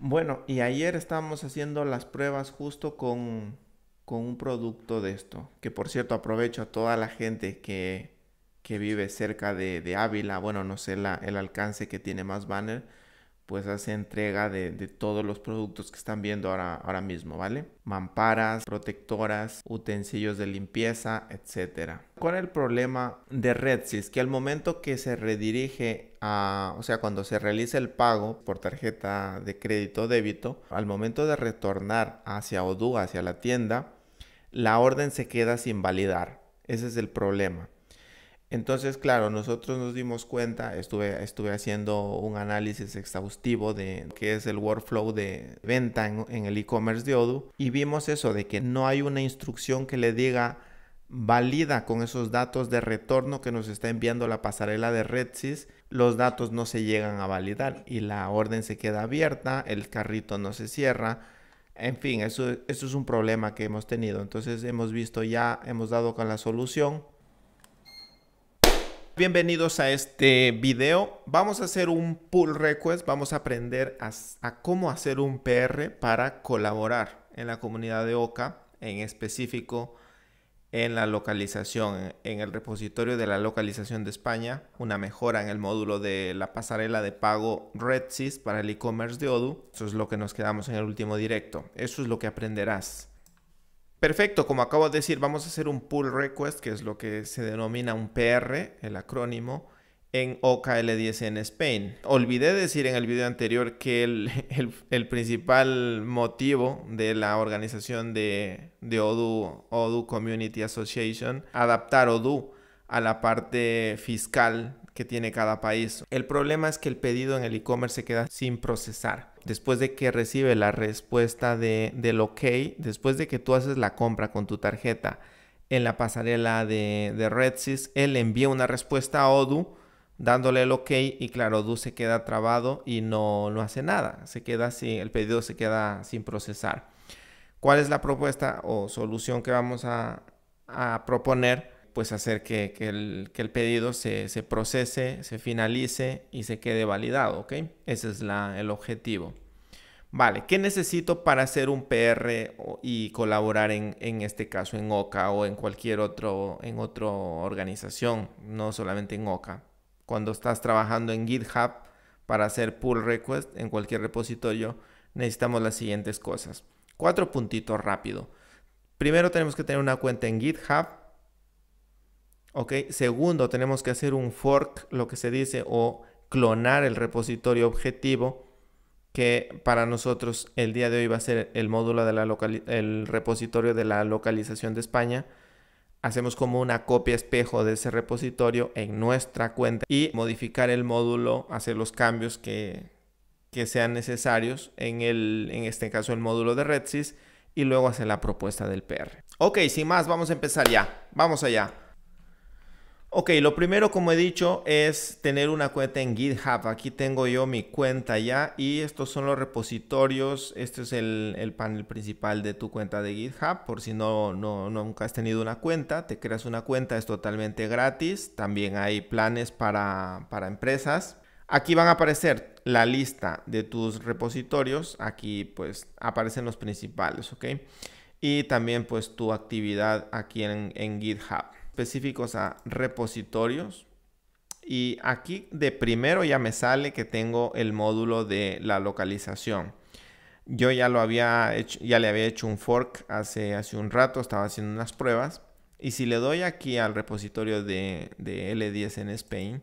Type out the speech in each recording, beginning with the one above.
Bueno, y ayer estábamos haciendo las pruebas justo con, con un producto de esto, que por cierto aprovecho a toda la gente que, que vive cerca de, de Ávila, bueno, no sé el alcance que tiene más banner, pues hace entrega de, todos los productos que están viendo ahora, ahora mismo, ¿vale? Mamparas, protectoras, utensilios de limpieza, etcétera. es el problema de Redsys, que al momento que se redirige a, o sea, cuando se realiza el pago por tarjeta de crédito o débito, al momento de retornar hacia Odoo, hacia la tienda, la orden se queda sin validar. Ese es el problema. Entonces, claro, nosotros nos dimos cuenta, estuve, haciendo un análisis exhaustivo de qué es el workflow de venta en, el e-commerce de Odoo y vimos eso de que no hay una instrucción que le diga valida con esos datos de retorno que nos está enviando la pasarela de RedSys, los datos no se llegan a validar y la orden se queda abierta, el carrito no se cierra. En fin, eso es un problema que hemos tenido. Entonces hemos visto ya, hemos dado con la solución Bienvenidos a este video. Vamos a hacer un pull request. Vamos a aprender a, cómo hacer un PR para colaborar en la comunidad de OCA, en específico en la localización, en el repositorio de la localización de España, una mejora en el módulo de la pasarela de pago RedSys para el e-commerce de Odoo. Eso es lo que nos quedamos en el último directo. Eso es lo que aprenderás. Perfecto, como acabo de decir, vamos a hacer un pull request, que es lo que se denomina un PR, el acrónimo, en OKL10 en Spain. Olvidé decir en el video anterior que el, principal motivo de la organización de, de ODU, ODU Community Association, adaptar Odoo a la parte fiscal que tiene cada país. El problema es que el pedido en el e-commerce se queda sin procesar. Después de que recibe la respuesta de, del OK, después de que tú haces la compra con tu tarjeta en la pasarela de, de RedSys, él envía una respuesta a odu dándole el OK y claro, Odoo se queda trabado y no, no hace nada. Se queda así el pedido se queda sin procesar. ¿Cuál es la propuesta o solución que vamos a, a proponer? pues hacer que, el, pedido se, procese, se finalice y se quede validado, ¿ok? Ese es la, el objetivo. Vale, ¿qué necesito para hacer un PR y colaborar en, en, este caso en OCA o en cualquier otro, en otra organización, no solamente en OCA? Cuando estás trabajando en GitHub para hacer pull request en cualquier repositorio, necesitamos las siguientes cosas. Cuatro puntitos rápido. Primero tenemos que tener una cuenta en GitHub ¿ok? Segundo, tenemos que hacer un fork, lo que se dice, o clonar el repositorio objetivo, que para nosotros el día de hoy va a ser el módulo de la el repositorio de la localización de España. Hacemos como una copia espejo de ese repositorio en nuestra cuenta y modificar el módulo, hacer los cambios que, que sean necesarios en, el, en este caso el módulo de RedSys y luego hacer la propuesta del PR. Ok, sin más, vamos a empezar ya. Vamos allá. Ok, lo primero, como he dicho, es tener una cuenta en GitHub. Aquí tengo yo mi cuenta ya y estos son los repositorios. Este es el, panel principal de tu cuenta de GitHub. Por si no, nunca has tenido una cuenta, te creas una cuenta, es totalmente gratis. También hay planes para, empresas. Aquí van a aparecer la lista de tus repositorios. Aquí pues aparecen los principales, ¿ok? Y también pues tu actividad aquí en, en GitHub específicos a repositorios. Y aquí de primero ya me sale que tengo el módulo de la localización. Yo ya lo había hecho, ya le había hecho un fork hace, hace un rato, estaba haciendo unas pruebas. Y si le doy aquí al repositorio de, de L10 en Spain,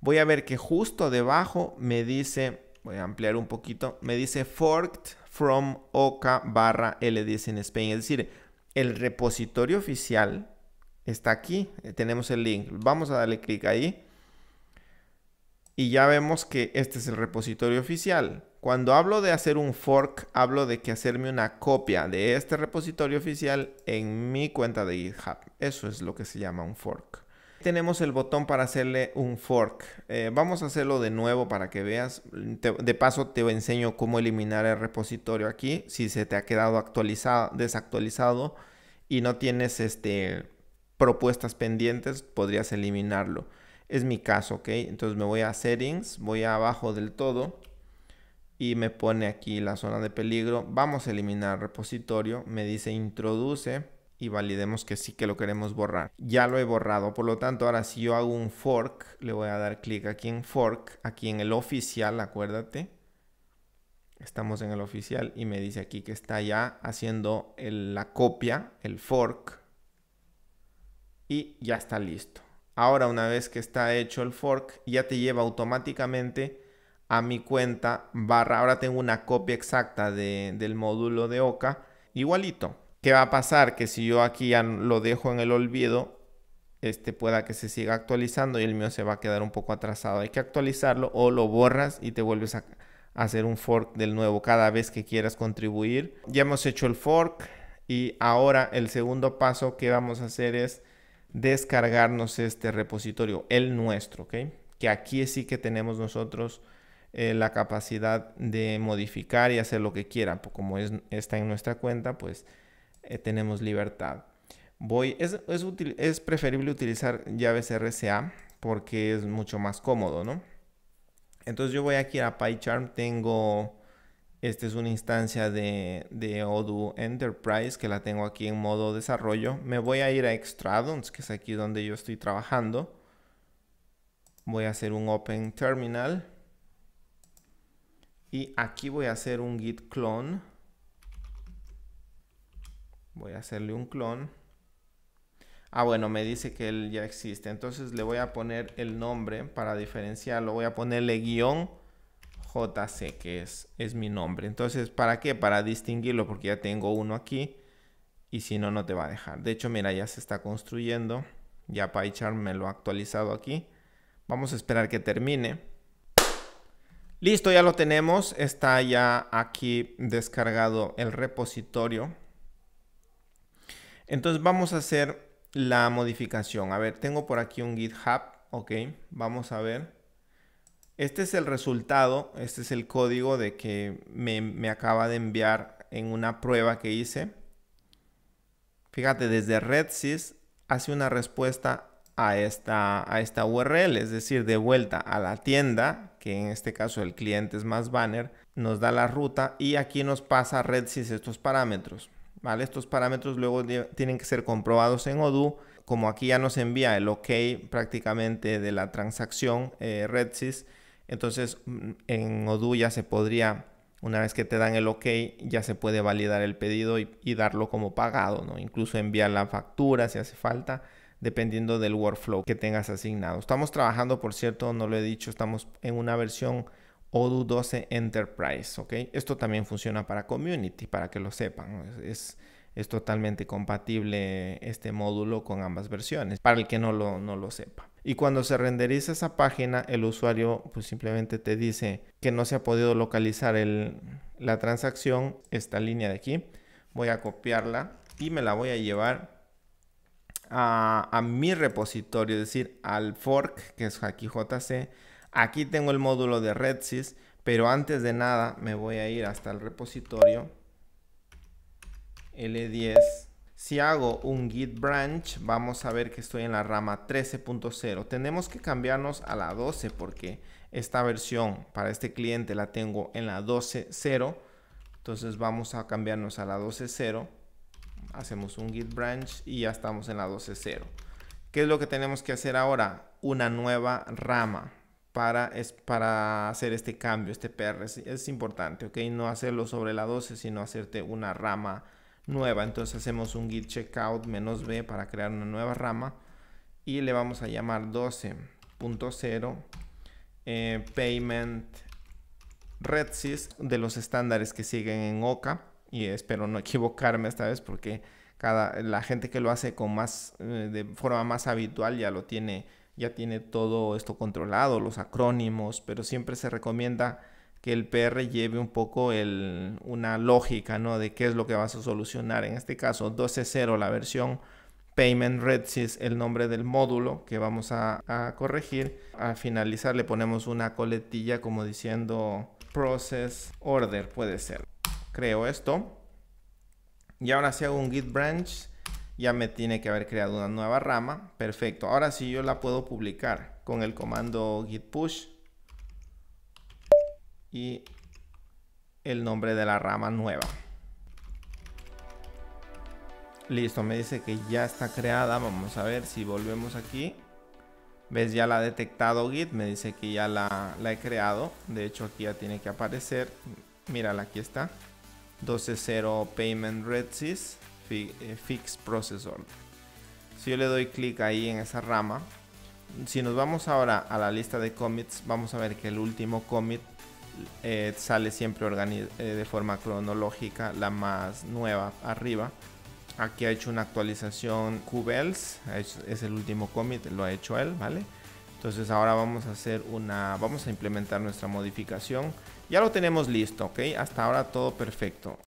voy a ver que justo debajo me dice, voy a ampliar un poquito, me dice forked from oka barra L10 en Spain. Es decir, el repositorio oficial está aquí, eh, tenemos el link. Vamos a darle clic ahí. Y ya vemos que este es el repositorio oficial. Cuando hablo de hacer un fork, hablo de que hacerme una copia de este repositorio oficial en mi cuenta de GitHub. Eso es lo que se llama un fork. Tenemos el botón para hacerle un fork. Eh, vamos a hacerlo de nuevo para que veas. de paso te enseño cómo eliminar el repositorio aquí. Si se te ha quedado actualizado, desactualizado y no tienes este propuestas pendientes, podrías eliminarlo. Es mi caso, ¿ok? Entonces me voy a settings, voy abajo del todo y me pone aquí la zona de peligro. Vamos a eliminar repositorio, me dice introduce y validemos que sí que lo queremos borrar. Ya lo he borrado, por lo tanto ahora si yo hago un fork, le voy a dar clic aquí en fork, aquí en el oficial, acuérdate. Estamos en el oficial y me dice aquí que está ya haciendo la copia, el fork y ya está listo. Ahora una vez que está hecho el fork ya te lleva automáticamente a mi cuenta barra. Ahora tengo una copia exacta del módulo de OCA igualito. ¿Qué va a pasar? Que si yo aquí ya lo dejo en el olvido, este pueda que se siga actualizando y el mío se va a quedar un poco atrasado. Hay que actualizarlo o lo borras y te vuelves a hacer un fork del nuevo cada vez que quieras contribuir. Ya hemos hecho el fork y ahora el segundo paso que vamos a hacer es descargarnos este repositorio, el nuestro, ¿ok? Que aquí sí que tenemos nosotros eh, la capacidad de modificar y hacer lo que quiera. Pues, como está en nuestra cuenta, pues eh, tenemos libertad. Voy, es, es, es preferible utilizar llaves RSA porque es mucho más cómodo, ¿no? Entonces yo voy aquí a PyCharm, tengo esta es una instancia de, Odoo Enterprise que la tengo aquí en modo desarrollo. Me voy a ir a Extradons, que es aquí donde yo estoy trabajando. Voy a hacer un Open Terminal. Y aquí voy a hacer un git clone. Voy a hacerle un clone. Ah, bueno, me dice que él ya existe. Entonces le voy a poner el nombre para diferenciarlo. Voy a ponerle guión JC, que es, es mi nombre. Entonces, ¿para qué? Para distinguirlo, porque ya tengo uno aquí y si no, no te va a dejar. De hecho, mira, ya se está construyendo. Ya PyCharm me lo ha actualizado aquí. Vamos a esperar que termine. Listo, ya lo tenemos. Está ya aquí descargado el repositorio. Entonces vamos a hacer la modificación. A ver, tengo por aquí un GitHub. Ok, vamos a ver. Este es el resultado, este es el código de que me, acaba de enviar en una prueba que hice. Fíjate, desde RedSys hace una respuesta a esta, a esta URL, es decir, de vuelta a la tienda, que en este caso el cliente es más banner, nos da la ruta y aquí nos pasa RedSys estos parámetros. ¿vale? Estos parámetros luego tienen que ser comprobados en Odoo. Como aquí ya nos envía el OK prácticamente de la transacción eh, RedSys, entonces mm, en Odoo ya se podría, una vez que te dan el OK, ya se puede validar el pedido y, darlo como pagado, ¿no? Incluso enviar la factura si hace falta dependiendo del workflow que tengas asignado. Estamos trabajando, por cierto, no lo he dicho, estamos en una versión Odoo 12 Enterprise, ¿ok? Esto también funciona para Community, para que lo sepan. Es, es totalmente compatible este módulo con ambas versiones, para el que no no lo sepa. Y cuando se renderiza esa página, el usuario pues simplemente te dice que no se ha podido localizar la transacción, esta línea de aquí. Voy a copiarla y me la voy a llevar a, a mi repositorio, es decir, al fork, que es aquí JC. Aquí tengo el módulo de RedSys, pero antes de nada me voy a ir hasta el repositorio L10 si hago un git branch, vamos a ver que estoy en la rama 13.0. Tenemos que cambiarnos a la 12 porque esta versión para este cliente la tengo en la 12.0. Entonces vamos a cambiarnos a la 12.0. Hacemos un git branch y ya estamos en la 12.0. ¿Qué es lo que tenemos que hacer ahora? Una nueva rama para, para hacer este cambio, este PR. Es, es importante, ¿ok? No hacerlo sobre la 12, sino hacerte una rama nueva. Entonces hacemos un git checkout menos b para crear una nueva rama y le vamos a llamar 12.0 eh, payment redsys de los estándares que siguen en OCA y espero no equivocarme esta vez porque cada la gente que lo hace con más eh, de forma más habitual ya lo tiene ya tiene todo esto controlado, los acrónimos, pero siempre se recomienda que el PR lleve un poco una lógica, ¿no? De qué es lo que vas a solucionar. En este caso, 12.0, la versión Payment Redsys, el nombre del módulo que vamos a, corregir. Al finalizar le ponemos una coletilla como diciendo Process Order, puede ser. Creo esto. Y ahora si hago un git branch, ya me tiene que haber creado una nueva rama. Perfecto. Ahora sí yo la puedo publicar con el comando git push y el nombre de la rama nueva. Listo, me dice que ya está creada. Vamos a ver si volvemos aquí. ¿Ves? Ya la ha detectado Git. Me dice que ya la, he creado. De hecho, aquí ya tiene que aparecer. Mírala, aquí está. 12.0 Payment RedSys eh, Fix Processor. Si yo le doy clic ahí en esa rama, si nos vamos ahora a la lista de commits, vamos a ver que el último commit eh, sale siempre eh, de forma cronológica la más nueva arriba. Aquí ha hecho una actualización Kubels, es el último commit, lo ha hecho él, ¿vale? Entonces ahora vamos a hacer una, vamos a implementar nuestra modificación. Ya lo tenemos listo, ¿ok? Hasta ahora todo perfecto.